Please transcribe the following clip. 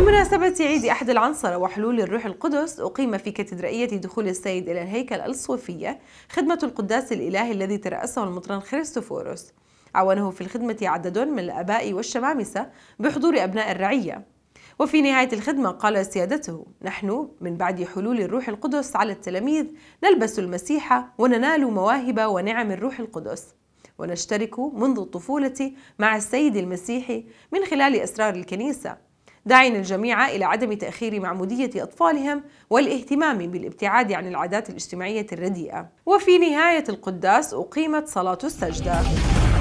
بمناسبة عيد أحد العنصرة وحلول الروح القدس أقيم في كاتدرائية دخول السيد إلى الهيكل الصوفية خدمة القداس الإلهي الذي ترأسه المطران خريستوفوروس عاونه في الخدمة عدد من الآباء والشمامسة بحضور أبناء الرعية وفي نهاية الخدمة قال سيادته نحن من بعد حلول الروح القدس على التلاميذ نلبس المسيح وننال مواهب ونعم الروح القدس ونشترك منذ الطفولة مع السيد المسيحي من خلال أسرار الكنيسة داعين الجميع إلى عدم تأخير معمودية أطفالهم والاهتمام بالابتعاد عن العادات الاجتماعية الرديئة وفي نهاية القداس أقيمت صلاة السجدة